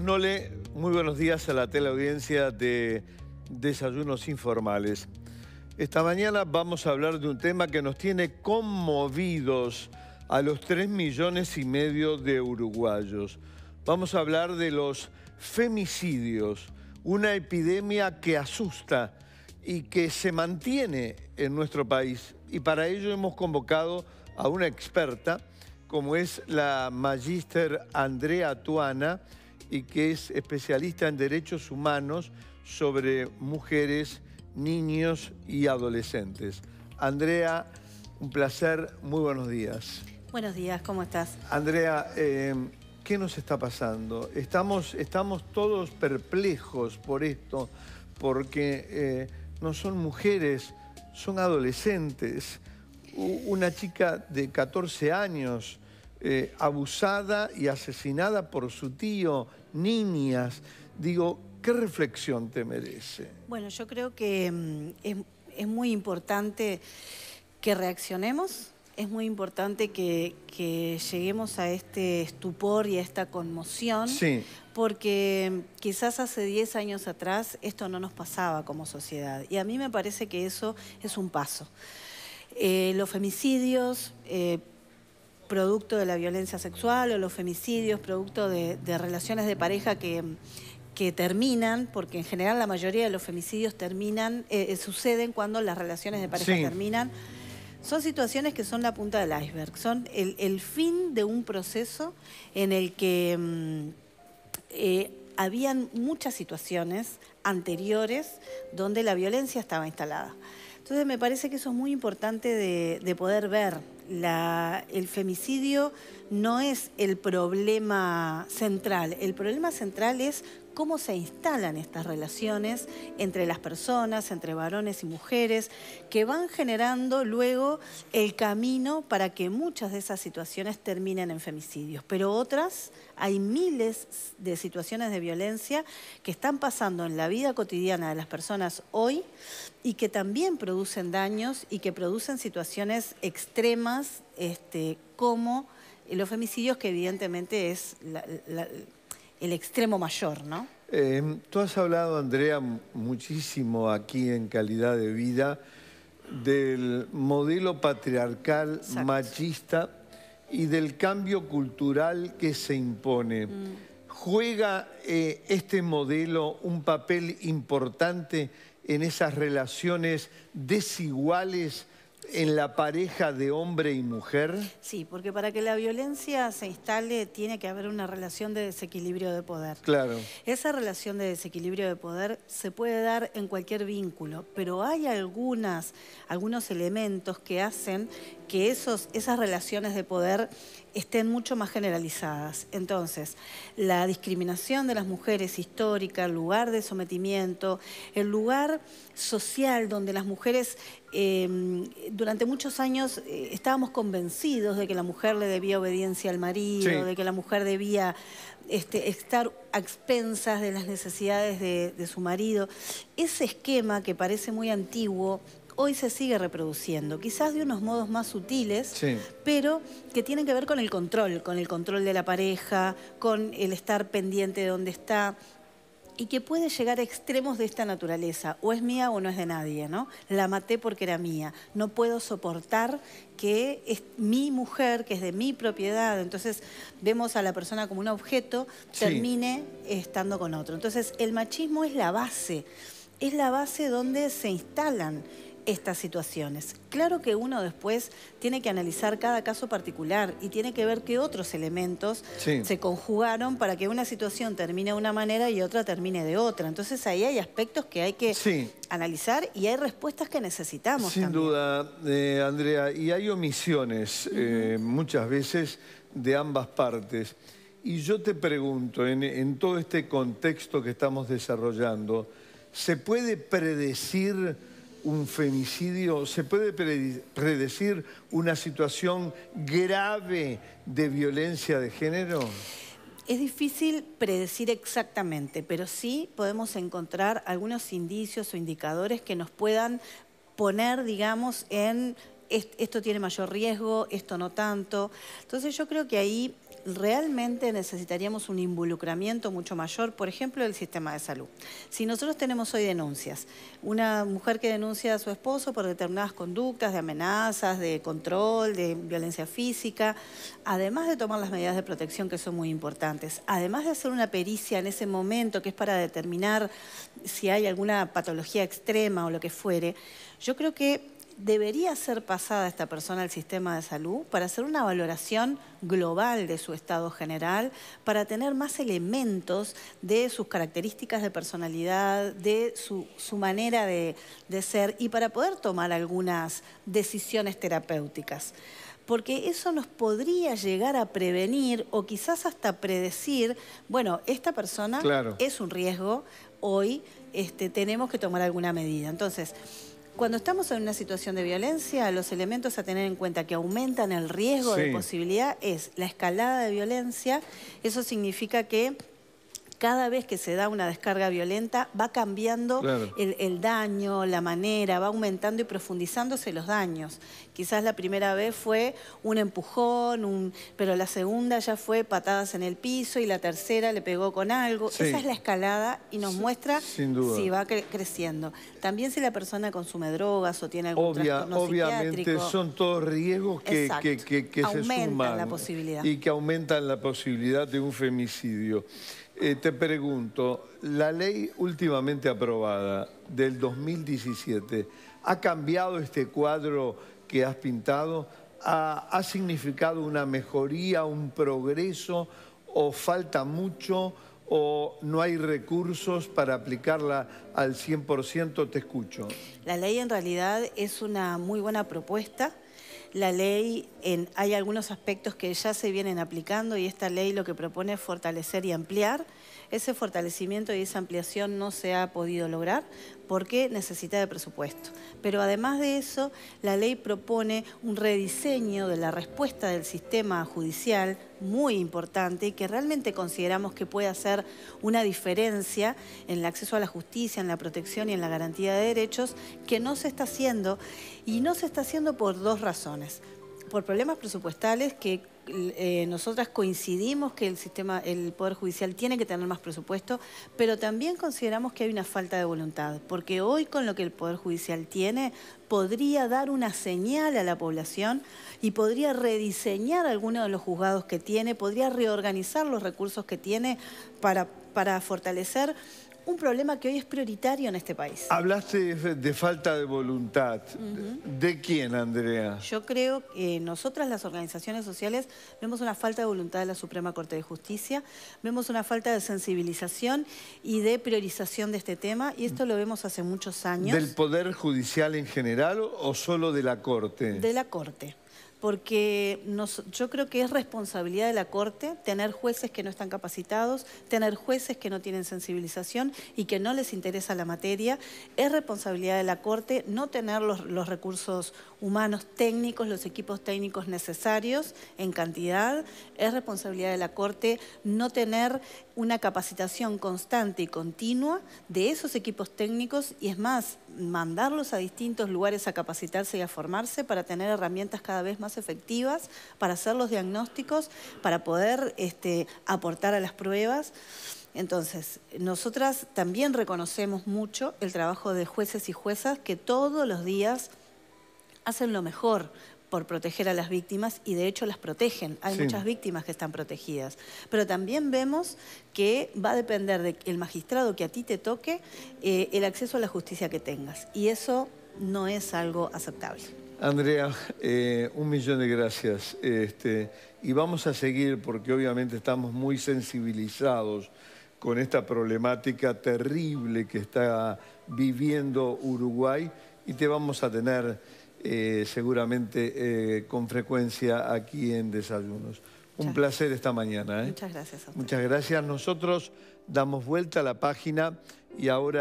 Nole, muy buenos días a la teleaudiencia de Desayunos Informales. Esta mañana vamos a hablar de un tema que nos tiene conmovidos a los 3 millones y medio de uruguayos. Vamos a hablar de los femicidios, una epidemia que asusta y que se mantiene en nuestro país. Y para ello hemos convocado a una experta, como es la magíster Andrea Tuana, y que es especialista en derechos humanos sobre mujeres, niños y adolescentes. Andrea, un placer, muy buenos días. Buenos días, ¿cómo estás? Andrea, eh, ¿qué nos está pasando? Estamos, estamos todos perplejos por esto, porque eh, no son mujeres, son adolescentes. Una chica de 14 años eh, abusada y asesinada por su tío niñas. Digo, ¿qué reflexión te merece? Bueno, yo creo que mm, es, muy importante que reaccionemos, es muy importante que, lleguemos a este estupor y a esta conmoción, porque mm, quizás hace 10 años atrás esto no nos pasaba como sociedad. Y a mí me parece que eso es un paso. Eh, los femicidios, eh, producto de la violencia sexual o los femicidios, producto de, relaciones de pareja que, que terminan, porque en general la mayoría de los femicidios terminan, eh, eh, suceden cuando las relaciones de pareja terminan. Son situaciones que son la punta del iceberg, son el, fin de un proceso en el que mm, eh, habían muchas situaciones anteriores donde la violencia estaba instalada. Entonces me parece que eso es muy importante de poder ver el femicidio no es el problema central, el problema central es cómo se instalan estas relaciones entre las personas, entre varones y mujeres, que van generando luego el camino para que muchas de esas situaciones terminen en femicidios. Pero otras, hay miles de situaciones de violencia que están pasando en la vida cotidiana de las personas hoy y que también producen daños y que producen situaciones extremas este, como los femicidios, que evidentemente es... la, el extremo mayor, ¿no? Em, tú has hablado, Andrea, muchísimo aquí en Calidad de Vida del modelo patriarcal machista y del cambio cultural que se impone. Mm. ¿Juega eh, este modelo un papel importante en esas relaciones desiguales en la pareja de hombre y mujer? Sí, porque para que la violencia se instale tiene que haber una relación de desequilibrio de poder. Claro. Esa relación de desequilibrio de poder se puede dar en cualquier vínculo, pero hay algunas, algunos elementos que hacen que esos, esas relaciones de poder estén mucho más generalizadas. Entonces, la discriminación de las mujeres histórica, el lugar de sometimiento, el lugar social donde las mujeres em, durante muchos años eh, estábamos convencidos de que la mujer le debía obediencia al marido, de que la mujer debía este, estar a expensas de las necesidades de su marido. Ese esquema que parece muy antiguo, hoy se sigue reproduciendo, quizás de unos modos más sutiles, pero que tienen que ver con el control, con el control de la pareja, con el estar pendiente de dónde está, y que puede llegar a extremos de esta naturaleza, o es mía o no es de nadie, ¿no? La maté porque era mía, no puedo soportar que es mi mujer, que es de mi propiedad, entonces vemos a la persona como un objeto, termine estando con otro. Entonces el machismo es la base, es la base donde se instalan estas situaciones. Claro que uno después tiene que analizar cada caso particular y tiene que ver qué otros elementos se conjugaron para que una situación termine de una manera y otra termine de otra. Entonces ahí hay aspectos que hay que analizar y hay respuestas que necesitamos. Sin duda, eh, Andrea, y hay omisiones eh, muchas veces de ambas partes. Y yo te pregunto, en todo este contexto que estamos desarrollando, ¿se puede predecir un femicidio, se puede predecir una situación grave de violencia de género? Es difícil predecir exactamente, pero sí podemos encontrar algunos indicios o indicadores que nos puedan poner, digamos, en esto tiene mayor riesgo, esto no tanto. Entonces yo creo que ahí realmente necesitaríamos un involucramiento mucho mayor, por ejemplo, del sistema de salud. Si nosotros tenemos hoy denuncias, una mujer que denuncia a su esposo por determinadas conductas de amenazas, de control, de violencia física, además de tomar las medidas de protección que son muy importantes, además de hacer una pericia en ese momento que es para determinar si hay alguna patología extrema o lo que fuere, yo creo que debería ser pasada esta persona al sistema de salud para hacer una valoración global de su estado general, para tener más elementos de sus características de personalidad, de su, manera de, ser y para poder tomar algunas decisiones terapéuticas. Porque eso nos podría llegar a prevenir o quizás hasta predecir, bueno, esta persona es un riesgo, hoy este, tenemos que tomar alguna medida. Entonces, cuando estamos en una situación de violencia, los elementos a tener en cuenta que aumentan el riesgo de posibilidad es la escalada de violencia. Eso significa que cada vez que se da una descarga violenta va cambiando el, daño, la manera, va aumentando y profundizándose los daños. Quizás la primera vez fue un empujón, un... pero la segunda ya fue patadas en el piso y la tercera le pegó con algo. Esa es la escalada y nos muestra si va creciendo. También si la persona consume drogas o tiene algún trastorno Obviamente son todos riesgos que, se suman. la posibilidad. Y que aumentan la posibilidad de un femicidio. Eh, te pregunto, la ley últimamente aprobada del 2017, ¿ha cambiado este cuadro que has pintado? ha significado una mejoría, un progreso o falta mucho? o no hay recursos para aplicarla al 100%? Te escucho. La ley en realidad es una muy buena propuesta la ley, en, hay algunos aspectos que ya se vienen aplicando y esta ley lo que propone es fortalecer y ampliar. Ese fortalecimiento y esa ampliación no se ha podido lograr porque necesita de presupuesto. Pero además de eso, la ley propone un rediseño de la respuesta del sistema judicial muy importante y que realmente consideramos que puede hacer una diferencia en el acceso a la justicia, en la protección y en la garantía de derechos, que no se está haciendo y no se está haciendo por dos razones por problemas presupuestales que eh, nosotras coincidimos que el sistema, el Poder Judicial tiene que tener más presupuesto, pero también consideramos que hay una falta de voluntad, porque hoy con lo que el Poder Judicial tiene podría dar una señal a la población y podría rediseñar algunos de los juzgados que tiene, podría reorganizar los recursos que tiene para fortalecer un problema que hoy es prioritario en este país. Hablaste de falta de voluntad. ¿De quién, Andrea? Yo creo que nosotras, las organizaciones sociales, vemos una falta de voluntad de la Suprema Corte de Justicia, vemos una falta de sensibilización y de priorización de este tema, y esto lo vemos hace muchos años. ¿Del Poder Judicial en general o solo de la Corte? De la Corte porque yo creo que es responsabilidad de la Corte tener jueces que no están capacitados, tener jueces que no tienen sensibilización y que no les interesa la materia. Es responsabilidad de la Corte no tener los recursos humanos técnicos, los equipos técnicos necesarios en cantidad. Es responsabilidad de la Corte no tener una capacitación constante y continua de esos equipos técnicos y es más, mandarlos a distintos lugares a capacitarse y a formarse para tener herramientas cada vez más efectivas para hacer los diagnósticos, para poder este, aportar a las pruebas. Entonces, nosotras también reconocemos mucho el trabajo de jueces y juezas que todos los días hacen lo mejor por proteger a las víctimas y de hecho las protegen. Hay muchas víctimas que están protegidas. Pero también vemos que va a depender del magistrado que a ti te toque eh, el acceso a la justicia que tengas. Y eso no es algo aceptable. Andrea, eh, un millón de gracias. Este, y vamos a seguir porque obviamente estamos muy sensibilizados con esta problemática terrible que está viviendo Uruguay y te vamos a tener eh, seguramente eh, con frecuencia aquí en Desayunos. Un placer esta mañana. Muchas gracias. A Muchas gracias. Nosotros damos vuelta a la página y ahora...